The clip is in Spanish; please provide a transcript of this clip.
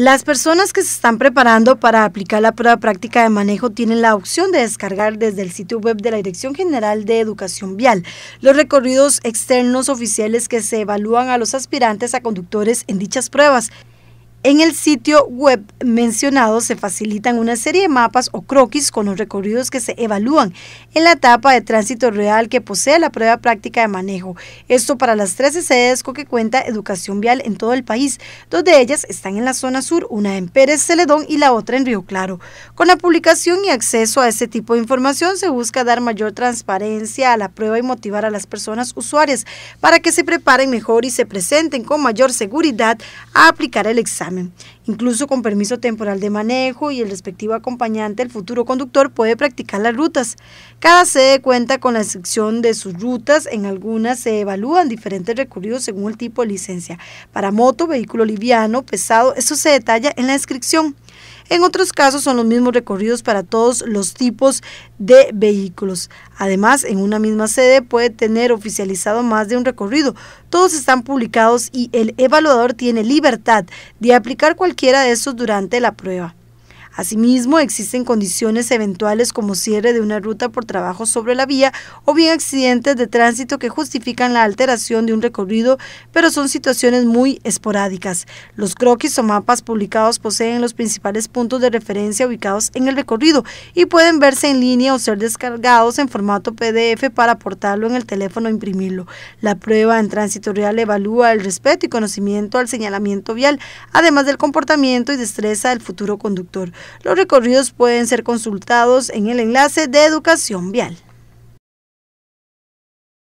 Las personas que se están preparando para aplicar la prueba práctica de manejo tienen la opción de descargar desde el sitio web de la Dirección General de Educación Vial los recorridos externos oficiales que se evalúan a los aspirantes a conductores en dichas pruebas en el sitio web mencionado se facilitan una serie de mapas o croquis con los recorridos que se evalúan en la etapa de tránsito real que posee la prueba práctica de manejo. Esto para las 13 sedes con que cuenta educación vial en todo el país. Dos de ellas están en la zona sur, una en Pérez Celedón y la otra en Río Claro. Con la publicación y acceso a este tipo de información se busca dar mayor transparencia a la prueba y motivar a las personas usuarias para que se preparen mejor y se presenten con mayor seguridad a aplicar el examen. Incluso con permiso temporal de manejo y el respectivo acompañante, el futuro conductor puede practicar las rutas. Cada sede cuenta con la descripción de sus rutas. En algunas se evalúan diferentes recorridos según el tipo de licencia. Para moto, vehículo liviano, pesado, eso se detalla en la descripción. En otros casos son los mismos recorridos para todos los tipos de vehículos. Además, en una misma sede puede tener oficializado más de un recorrido. Todos están publicados y el evaluador tiene libertad de aplicar cualquiera de esos durante la prueba. Asimismo, existen condiciones eventuales como cierre de una ruta por trabajo sobre la vía o bien accidentes de tránsito que justifican la alteración de un recorrido, pero son situaciones muy esporádicas. Los croquis o mapas publicados poseen los principales puntos de referencia ubicados en el recorrido y pueden verse en línea o ser descargados en formato PDF para portarlo en el teléfono e imprimirlo. La prueba en tránsito real evalúa el respeto y conocimiento al señalamiento vial, además del comportamiento y destreza del futuro conductor. Los recorridos pueden ser consultados en el enlace de educación vial.